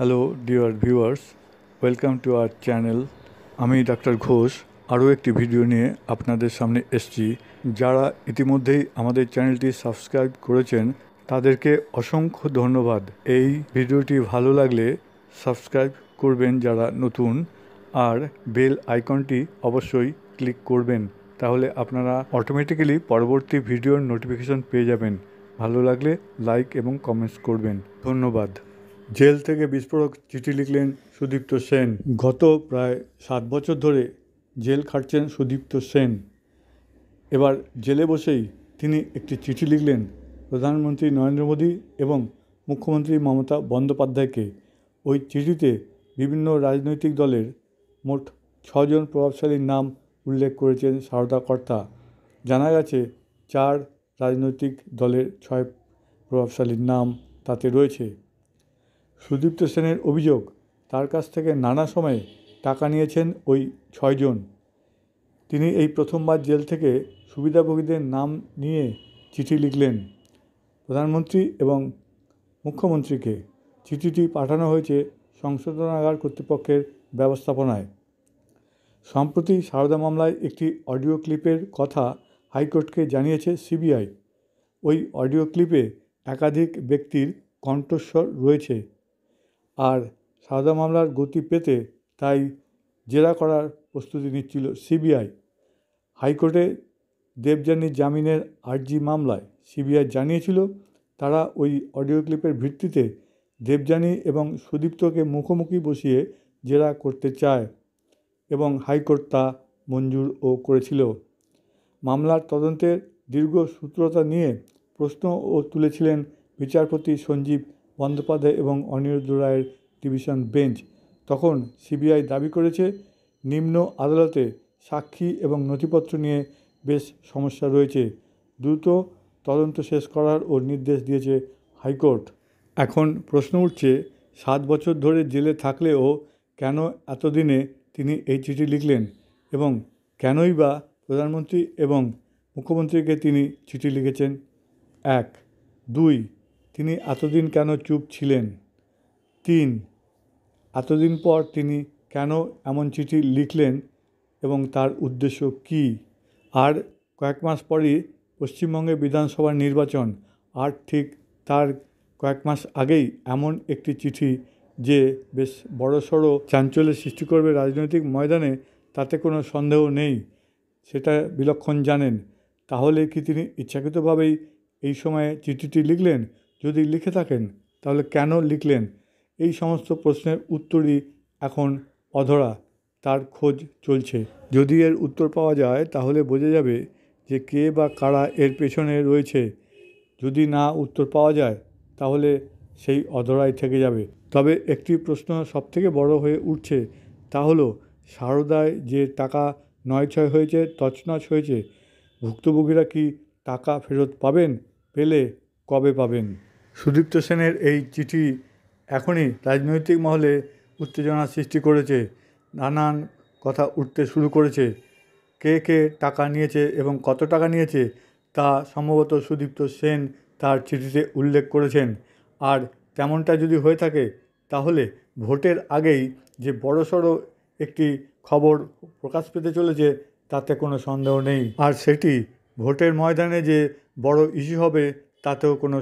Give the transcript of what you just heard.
hello dear viewers welcome to our channel আমি ডাক্তার ঘোষ আরও একটি ভিডিও নিয়ে আপনাদের সামনে এসছি যারা ইতিমধ্যেই আমাদের চ্যানেলটি সাবস্ক্রাইব করেছেন তাদেরকে অসংখ্য ধন্যবাদ এই ভিডিওটি ভালো লাগলে সাবস্ক্রাইব করবেন যারা নতুন আর বেল আইকনটি অবশ্যই ক্লিক করবেন তাহলে আপনারা অটোমেটিক্যালি পরবর্তী ভিডিওর নোটিফিকেশন পেয়ে যাবেন ভালো লাগলে লাইক এবং কমেন্টস করবেন ধন্যবাদ জেল থেকে বিস্ফোরক চিঠি লিখলেন সুদীপ্ত সেন গত প্রায় সাত বছর ধরে জেল খাটছেন সুদীপ্ত সেন এবার জেলে বসেই তিনি একটি চিঠি লিখলেন প্রধানমন্ত্রী নরেন্দ্র মোদী এবং মুখ্যমন্ত্রী মমতা বন্দ্যোপাধ্যায়কে ওই চিঠিতে বিভিন্ন রাজনৈতিক দলের মোট ছজন প্রভাবশালীর নাম উল্লেখ করেছেন সারদা কর্তা জানা গেছে চার রাজনৈতিক দলের ছয় প্রভাবশালীর নাম তাতে রয়েছে সুদীপ্ত সেনের অভিযোগ তার কাছ থেকে নানা সময়ে টাকা নিয়েছেন ওই ছয়জন তিনি এই প্রথমবার জেল থেকে সুবিধাভোগীদের নাম নিয়ে চিঠি লিখলেন প্রধানমন্ত্রী এবং মুখ্যমন্ত্রীকে চিঠিটি পাঠানো হয়েছে সংশোধনাগার কর্তৃপক্ষের ব্যবস্থাপনায় সম্প্রতি সারদা মামলায় একটি অডিও ক্লিপের কথা হাইকোর্টকে জানিয়েছে সিবিআই ওই অডিও ক্লিপে একাধিক ব্যক্তির কণ্ঠস্বর রয়েছে আর সাদা মামলার গতি পেতে তাই জেরা করার প্রস্তুতি নিচ্ছিল সিবিআই হাইকোর্টে দেবযানীর জামিনের আর্জি মামলায় সিবিআই জানিয়েছিল তারা ওই অডিও ক্লিপের ভিত্তিতে দেবযানী এবং সুদীপ্তকে মুখোমুখি বসিয়ে জেরা করতে চায় এবং হাইকোর্ট তা মঞ্জুর ও করেছিল মামলার তদন্তের দীর্ঘ সূত্রতা নিয়ে প্রশ্নও তুলেছিলেন বিচারপতি সঞ্জীব বন্দ্যোপাধ্যায় এবং অনিরুদ্ধ রায়ের ডিভিশন বেঞ্চ তখন সিবিআই দাবি করেছে নিম্ন আদালতে সাক্ষী এবং নথিপত্র নিয়ে বেশ সমস্যা রয়েছে দ্রুত তদন্ত শেষ করার ও নির্দেশ দিয়েছে হাইকোর্ট এখন প্রশ্ন উঠছে সাত বছর ধরে জেলে থাকলেও কেন এতদিনে তিনি এই চিঠি লিখলেন এবং কেনই বা প্রধানমন্ত্রী এবং মুখ্যমন্ত্রীকে তিনি চিঠি লিখেছেন এক দুই তিনি এতদিন কেন চুপ ছিলেন তিন এতদিন পর তিনি কেন এমন চিঠি লিখলেন এবং তার উদ্দেশ্য কি আর কয়েক মাস পরই পশ্চিমবঙ্গে বিধানসভার নির্বাচন আর ঠিক তার কয়েক মাস আগেই এমন একটি চিঠি যে বেশ বড়সড় চাঞ্চল্যের সৃষ্টি করবে রাজনৈতিক ময়দানে তাতে কোনো সন্দেহ নেই সেটা বিলক্ষণ জানেন তাহলে কি তিনি ইচ্ছাকৃতভাবেই এই সময়ে চিঠিটি লিখলেন যদি লিখে থাকেন তাহলে কেন লিখলেন এই সমস্ত প্রশ্নের উত্তরই এখন অধরা তার খোঁজ চলছে যদি এর উত্তর পাওয়া যায় তাহলে বোঝা যাবে যে কে বা কারা এর পেছনে রয়েছে যদি না উত্তর পাওয়া যায় তাহলে সেই অধরাই থেকে যাবে তবে একটি প্রশ্ন সবথেকে বড় হয়ে উঠছে তা হলো সারদায় যে টাকা নয় ছয় হয়েছে তছনছ হয়েছে ভুক্তভোগীরা কি টাকা ফেরত পাবেন পেলে কবে পাবেন সুদীপ্ত সেনের এই চিঠি এখনই রাজনৈতিক মহলে উত্তেজনা সৃষ্টি করেছে নানান কথা উঠতে শুরু করেছে কে কে টাকা নিয়েছে এবং কত টাকা নিয়েছে তা সম্ভবত সুদীপ্ত সেন তার চিঠিতে উল্লেখ করেছেন আর তেমনটা যদি হয়ে থাকে তাহলে ভোটের আগেই যে সড়ো একটি খবর প্রকাশ পেতে চলেছে তাতে কোনো সন্দেহ নেই আর সেটি ভোটের ময়দানে যে বড় ইস্যু হবে তাতেও কোনো